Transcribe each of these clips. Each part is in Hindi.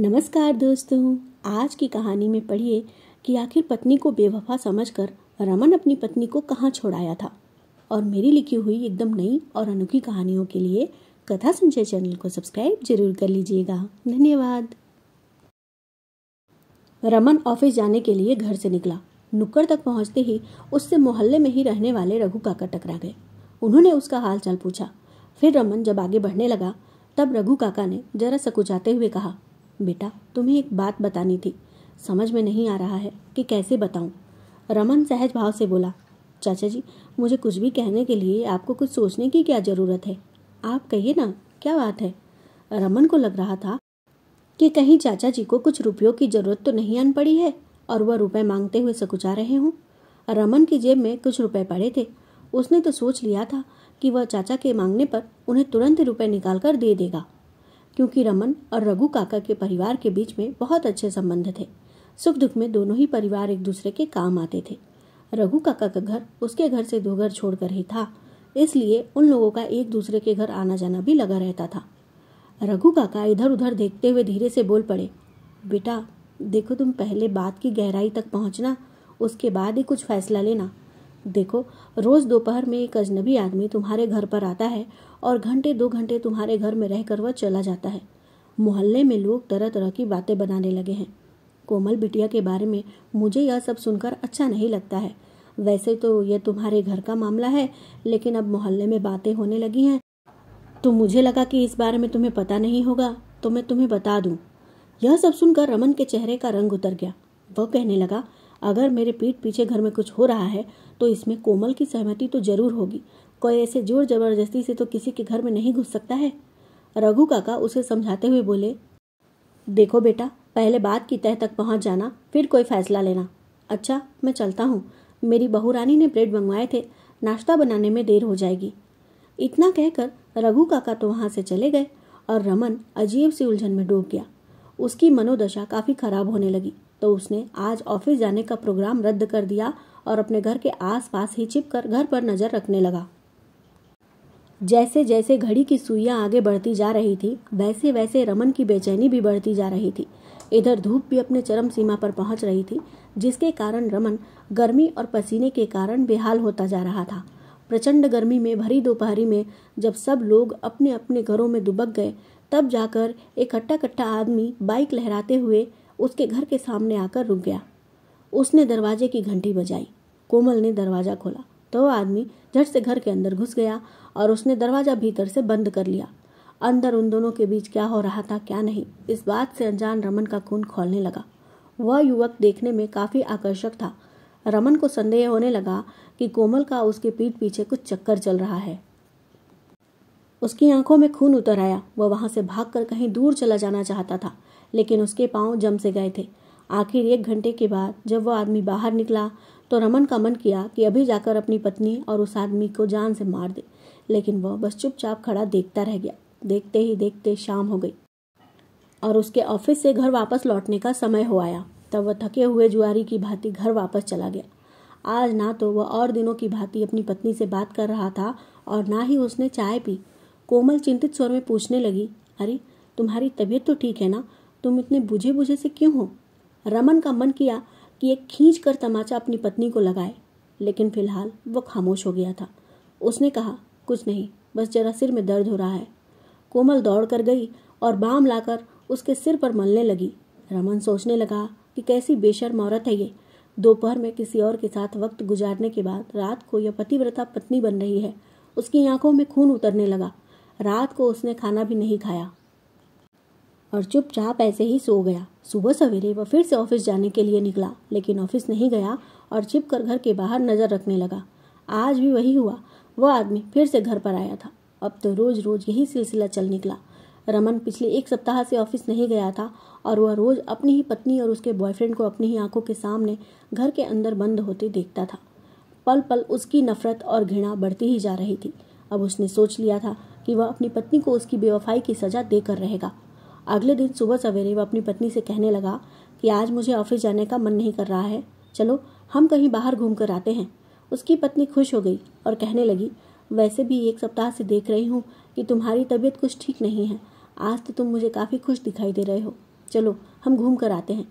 नमस्कार दोस्तों आज की कहानी में पढ़िए कि आखिर पत्नी को बेवफा समझकर रमन अपनी पत्नी को कहाँ छोड़ाया था और मेरी लिखी हुई एकदम नई और अनोखी कहानियों के लिए कथा संचय चैनल को सब्सक्राइब जरूर कर लीजिएगा धन्यवाद रमन ऑफिस जाने के लिए घर से निकला नुक्कड़ तक पहुंचते ही उससे मोहल्ले में ही रहने वाले रघु काका टकरा गए उन्होंने उसका हाल चाल पूछा फिर रमन जब आगे बढ़ने लगा तब रघु काका ने जरा सकुचाते हुए कहा बेटा तुम्हें एक बात बतानी थी समझ में नहीं आ रहा है कि कैसे बताऊं रमन सहज भाव से बोला चाचा जी मुझे कुछ भी कहने के लिए आपको कुछ सोचने की क्या ज़रूरत है आप कहिए ना क्या बात है रमन को लग रहा था कि कहीं चाचा जी को कुछ रुपयों की ज़रूरत तो नहीं आन पड़ी है और वह रुपए मांगते हुए सकुचा रहे हों रमन की जेब में कुछ रुपए पड़े थे उसने तो सोच लिया था कि वह चाचा के मांगने पर उन्हें तुरंत रुपए निकाल कर दे देगा क्योंकि रमन और रघु काका के परिवार के बीच में बहुत अच्छे संबंध थे सुख दुख में दोनों ही परिवार एक दूसरे के काम आते थे रघु काका का घर उसके घर से दो घर छोड़कर ही था इसलिए उन लोगों का एक दूसरे के घर आना जाना भी लगा रहता था रघु काका इधर उधर देखते हुए धीरे से बोल पड़े बेटा देखो तुम पहले बात की गहराई तक पहुंचना उसके बाद ही कुछ फैसला लेना देखो रोज़ दोपहर में एक अजनबी आदमी तुम्हारे घर पर आता है और घंटे दो घंटे तुम्हारे घर में रहकर वह चला जाता है मोहल्ले में लोग तरह तरह की बातें बनाने लगे हैं कोमल बिटिया के बारे में मुझे यह सब सुनकर अच्छा नहीं लगता है वैसे तो यह तुम्हारे घर का मामला है लेकिन अब मोहल्ले में बातें होने लगी हैं तो मुझे लगा कि इस बारे में तुम्हें पता नहीं होगा तो मैं तुम्हें बता दूं यह सब सुनकर रमन के चेहरे का रंग उतर गया वह कहने लगा अगर मेरे पीठ पीछे घर में कुछ हो रहा है तो इसमें कोमल की सहमति तो जरूर होगी कोई ऐसे जोर जबरदस्ती से तो किसी के घर में नहीं घुस सकता है रघु काका उसे समझाते हुए बोले देखो बेटा पहले बात की तह तक पहुंच जाना फिर कोई फैसला लेना अच्छा मैं चलता हूँ मेरी बहू रानी ने ब्रेड मंगवाए थे नाश्ता बनाने में देर हो जाएगी इतना कहकर रघु काका तो वहां से चले गए और रमन अजीब सी उलझन में डूब गया उसकी मनोदशा काफी खराब होने लगी तो उसने आज ऑफिस जाने का प्रोग्राम रद्द कर दिया और अपने घर के आसपास ही छिपकर घर पर नजर रखने लगा जैसे जैसे घड़ी की सुइयां आगे बढ़ती जा रही थी वैसे वैसे रमन की बेचैनी भी बढ़ती जा रही थी इधर धूप भी अपने चरम सीमा पर पहुंच रही थी जिसके कारण रमन गर्मी और पसीने के कारण बेहाल होता जा रहा था प्रचंड गर्मी में भरी दोपहरी में जब सब लोग अपने अपने घरों में दुबक गए तब जाकर एक हट्टा कट्टा आदमी बाइक लहराते हुए उसके घर के सामने आकर रुक गया उसने दरवाजे की घंटी बजाई कोमल ने दरवाजा खोला तो वह आदमी झट से घर के अंदर घुस गया और उसने दरवाजा भीतर से बंद कर लिया अंदर उन दोनों के बीच क्या हो रहा था क्या नहीं इस बात से अनजान रमन का खून खोलने लगा वह युवक देखने में काफी आकर्षक था रमन को संदेह होने लगा कि कोमल का उसके पीठ पीछे कुछ चक्कर चल रहा है उसकी आंखों में खून उतर आया वह वहां से भागकर कहीं दूर चला जाना चाहता था लेकिन उसके पांव जम से गए थे आखिर एक घंटे के बाद जब वह आदमी बाहर निकला तो रमन का मन किया कि अभी जाकर अपनी पत्नी और उस आदमी को जान से मार दे लेकिन वह बस चुपचाप खड़ा देखता रह गया देखते ही देखते शाम हो गई और उसके ऑफिस से घर वापस लौटने का समय हो आया तब वह थके हुए जुआरी की भांति घर वापस चला गया आज ना तो वह और दिनों की भांति अपनी पत्नी से बात कर रहा था और ना ही उसने चाय पी कोमल चिंतित स्वर में पूछने लगी अरे तुम्हारी तबीयत तो ठीक है ना तुम इतने बुझे बुझे से क्यों हो रमन का मन किया कि एक खींच कर तमाचा अपनी पत्नी को लगाए लेकिन फिलहाल वो खामोश हो गया था उसने कहा कुछ नहीं बस जरा सिर में दर्द हो रहा है कोमल दौड़ कर गई और बाम लाकर उसके सिर पर मलने लगी रमन सोचने लगा कि कैसी बेशर्म औरत है ये दोपहर में किसी और के साथ वक्त गुजारने के बाद रात को यह पतिव्रता पत्नी बन रही है उसकी आंखों में खून उतरने लगा रात को उसने खाना भी नहीं खाया और चुपचाप ऐसे ही सो गया सुबह सवेरे वह फिर से ऑफिस जाने के लिए निकला लेकिन ऑफिस नहीं गया और छिप कर घर के बाहर नज़र रखने लगा आज भी वही हुआ वह आदमी फिर से घर पर आया था अब तो रोज़ रोज़ यही सिलसिला चल निकला रमन पिछले एक सप्ताह से ऑफिस नहीं गया था और वह रोज़ अपनी ही पत्नी और उसके बॉयफ्रेंड को अपनी ही आंखों के सामने घर के अंदर बंद होते देखता था पल पल उसकी नफरत और घृणा बढ़ती ही जा रही थी अब उसने सोच लिया था कि वह अपनी पत्नी को उसकी बेवफाई की सजा देकर रहेगा अगले दिन सुबह सवेरे वह अपनी पत्नी से कहने लगा कि आज मुझे ऑफिस जाने का मन नहीं कर रहा है चलो हम कहीं बाहर घूम कर आते हैं उसकी पत्नी खुश हो गई और कहने लगी वैसे भी एक सप्ताह से देख रही हूँ कि तुम्हारी तबीयत कुछ ठीक नहीं है आज तो तुम मुझे काफ़ी खुश दिखाई दे रहे हो चलो हम घूम कर आते हैं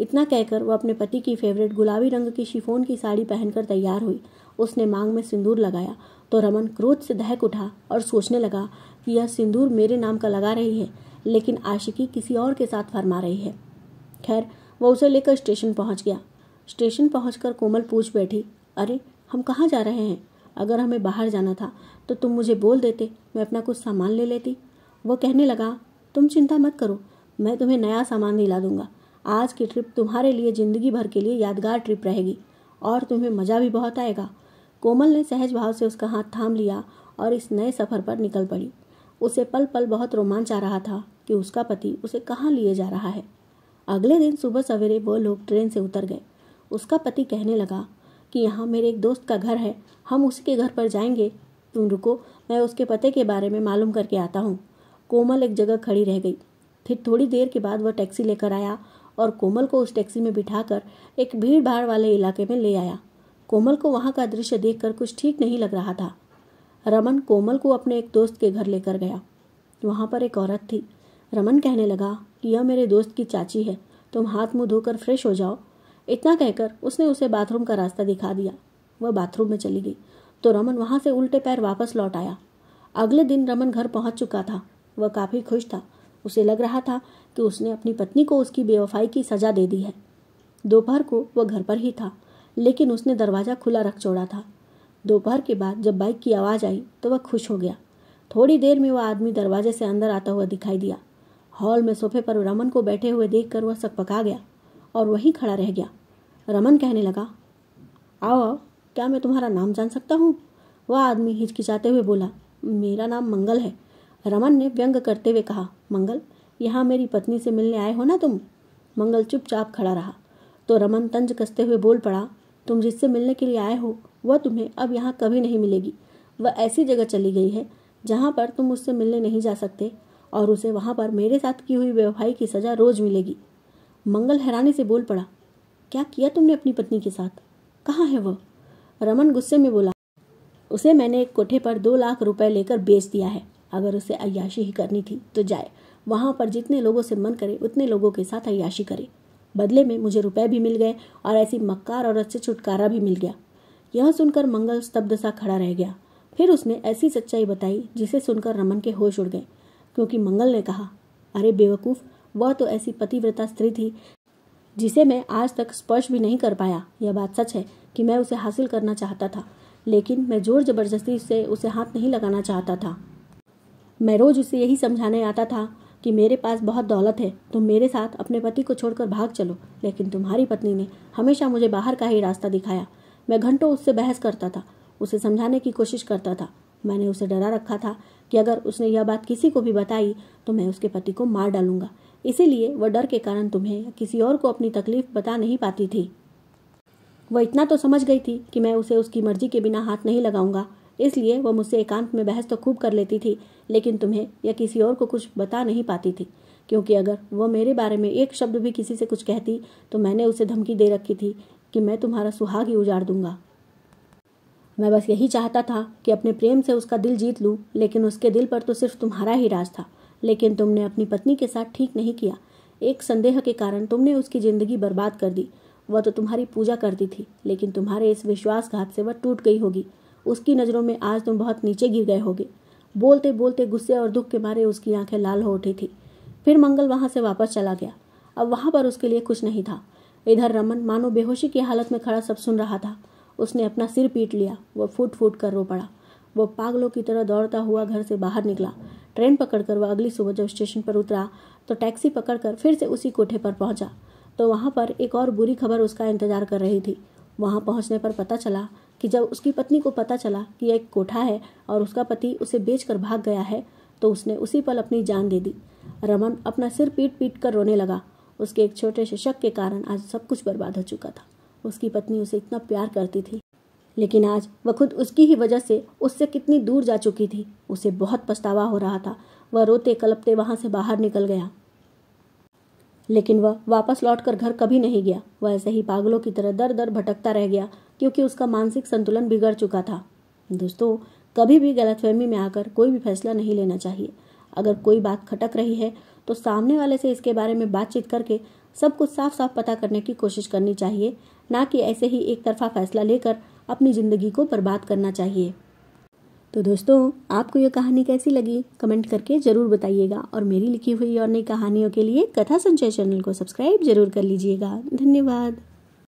इतना कहकर वह अपने पति की फेवरेट गुलाबी रंग की शिफोन की साड़ी पहनकर तैयार हुई उसने मांग में सिंदूर लगाया तो रमन क्रोध से दहक उठा और सोचने लगा कि यह सिंदूर मेरे नाम का लगा रही है लेकिन आशिकी किसी और के साथ फरमा रही है खैर वह उसे लेकर स्टेशन पहुंच गया स्टेशन पहुंचकर कोमल पूछ बैठी अरे हम कहाँ जा रहे हैं अगर हमें बाहर जाना था तो तुम मुझे बोल देते मैं अपना कुछ सामान ले लेती वो कहने लगा तुम चिंता मत करो मैं तुम्हें नया सामान दिला दूंगा आज की ट्रिप तुम्हारे लिए ज़िंदगी भर के लिए यादगार ट्रिप रहेगी और तुम्हें मज़ा भी बहुत आएगा कोमल ने सहज भाव से उसका हाथ थाम लिया और इस नए सफर पर निकल पड़ी उसे पल पल बहुत रोमांच आ रहा था कि उसका पति उसे कहाँ लिए जा रहा है अगले दिन सुबह सवेरे वो लोग ट्रेन से उतर गए उसका पति कहने लगा कि यहाँ मेरे एक दोस्त का घर है हम उसके घर पर जाएंगे तुम रुको मैं उसके पते के बारे में मालूम करके आता हूँ कोमल एक जगह खड़ी रह गई फिर थोड़ी देर के बाद वह टैक्सी लेकर आया और कोमल को उस टैक्सी में बिठाकर एक भीड़ भाड़ वाले इलाके में ले आया कोमल को वहां का दृश्य देखकर कुछ ठीक नहीं लग रहा था रमन कोमल को अपने एक दोस्त के घर लेकर गया वहां पर एक औरत थी रमन कहने लगा कि यह मेरे दोस्त की चाची है तुम हाथ मुंह धोकर फ्रेश हो जाओ इतना कहकर उसने उसे बाथरूम का रास्ता दिखा दिया वह बाथरूम में चली गई तो रमन वहां से उल्टे पैर वापस लौट आया अगले दिन रमन घर पहुंच चुका था वह काफी खुश था उसे लग रहा था कि उसने अपनी पत्नी को उसकी बेवफाई की सजा दे दी है दोपहर को वह घर पर ही था लेकिन उसने दरवाज़ा खुला रख छोड़ा था दोपहर के बाद जब बाइक की आवाज़ आई तो वह खुश हो गया थोड़ी देर में वह आदमी दरवाजे से अंदर आता हुआ दिखाई दिया हॉल में सोफे पर रमन को बैठे हुए देख वह पका गया और वहीं खड़ा रह गया रमन कहने लगा आओ आओ क्या मैं तुम्हारा नाम जान सकता हूँ वह आदमी हिचकिचाते हुए बोला मेरा नाम मंगल है रमन ने व्यंग करते हुए कहा मंगल यहाँ मेरी पत्नी से मिलने आए हो ना तुम मंगल चुपचाप खड़ा रहा तो रमन तंज कसते हुए बोल पड़ा तुम जिससे मिलने के लिए आए हो वह तुम्हें अब यहाँ कभी नहीं मिलेगी वह ऐसी जगह चली गई है जहाँ पर तुम उससे मिलने नहीं जा सकते और उसे वहाँ पर मेरे साथ की हुई व्यवहाई की सजा रोज मिलेगी मंगल हैरानी से बोल पड़ा क्या किया तुमने अपनी पत्नी के साथ कहाँ है वह रमन गुस्से में बोला उसे मैंने एक कोठे पर दो लाख रुपए लेकर बेच दिया है अगर उसे अयाशी ही करनी थी तो जाए वहाँ पर जितने लोगों से मन करे उतने लोगों के साथ अयाशी करे बदले में मुझे रुपए भी मिल गए और ऐसी मक्कार औरत से छुटकारा भी मिल गया यह सुनकर मंगल स्तब्ध सा खड़ा रह गया फिर उसने ऐसी सच्चाई बताई जिसे सुनकर रमन के होश उड़ गए क्योंकि मंगल ने कहा अरे बेवकूफ वह तो ऐसी पतिव्रता स्त्री थी जिसे मैं आज तक स्पर्श भी नहीं कर पाया यह बात सच है कि मैं उसे हासिल करना चाहता था लेकिन मैं जोर जबरदस्ती से उसे हाथ नहीं लगाना चाहता था मैं रोज उसे यही समझाने आता था कि मेरे पास बहुत दौलत है तुम मेरे साथ अपने पति को छोड़कर भाग चलो लेकिन तुम्हारी पत्नी ने हमेशा मुझे बाहर का ही रास्ता दिखाया मैं घंटों उससे बहस करता था उसे समझाने की कोशिश करता था मैंने उसे डरा रखा था कि अगर उसने यह बात किसी को भी बताई तो मैं उसके पति को मार डालूंगा इसीलिए वह डर के कारण तुम्हें किसी और को अपनी तकलीफ बता नहीं पाती थी वह इतना तो समझ गई थी कि मैं उसे उसकी मर्जी के बिना हाथ नहीं लगाऊंगा इसलिए वह मुझसे एकांत में बहस तो खूब कर लेती थी लेकिन तुम्हें या किसी और को कुछ बता नहीं पाती थी क्योंकि अगर वह मेरे बारे में एक शब्द भी किसी से कुछ कहती तो मैंने उसे धमकी दे रखी थी कि मैं तुम्हारा सुहाग ही उजाड़ दूंगा मैं बस यही चाहता था कि अपने प्रेम से उसका दिल जीत लूँ लेकिन उसके दिल पर तो सिर्फ तुम्हारा ही राज था लेकिन तुमने अपनी पत्नी के साथ ठीक नहीं किया एक संदेह के कारण तुमने उसकी ज़िंदगी बर्बाद कर दी वह तो तुम्हारी पूजा करती थी लेकिन तुम्हारे इस विश्वासघात से वह टूट गई होगी उसकी नज़रों में आज तुम बहुत नीचे गिर गए होगे बोलते बोलते गुस्से और दुख के मारे उसकी आंखें लाल हो उठी थी फिर मंगल वहां से वापस चला गया अब वहां पर उसके लिए कुछ नहीं था इधर रमन मानो बेहोशी की हालत में खड़ा सब सुन रहा था उसने अपना सिर पीट लिया वो फूट फूट कर रो पड़ा वो पागलों की तरह दौड़ता हुआ घर से बाहर निकला ट्रेन पकड़कर वह अगली सुबह जब स्टेशन पर उतरा तो टैक्सी पकड़कर फिर से उसी कोठे पर पहुंचा तो वहां पर एक और बुरी खबर उसका इंतजार कर रही थी वहाँ पहुँचने पर पता चला कि जब उसकी पत्नी को पता चला कि यह एक कोठा है और उसका पति उसे बेचकर भाग गया है तो उसने उसी पल अपनी जान दे दी रमन अपना सिर पीट पीट कर रोने लगा उसके एक छोटे से शक के कारण आज सब कुछ बर्बाद हो चुका था उसकी पत्नी उसे इतना प्यार करती थी लेकिन आज वह खुद उसकी ही वजह से उससे कितनी दूर जा चुकी थी उसे बहुत पछतावा हो रहा था वह रोते कलपते वहां से बाहर निकल गया लेकिन वह वापस लौटकर घर कभी नहीं गया वह ऐसे ही पागलों की तरह दर दर भटकता रह गया क्योंकि उसका मानसिक संतुलन बिगड़ चुका था दोस्तों कभी भी गलतफहमी में आकर कोई भी फैसला नहीं लेना चाहिए अगर कोई बात खटक रही है तो सामने वाले से इसके बारे में बातचीत करके सब कुछ साफ साफ पता करने की कोशिश करनी चाहिए ना कि ऐसे ही एक तरफा फैसला लेकर अपनी ज़िंदगी को बर्बाद करना चाहिए तो दोस्तों आपको यह कहानी कैसी लगी कमेंट करके ज़रूर बताइएगा और मेरी लिखी हुई और नई कहानियों के लिए कथा संचय चैनल को सब्सक्राइब जरूर कर लीजिएगा धन्यवाद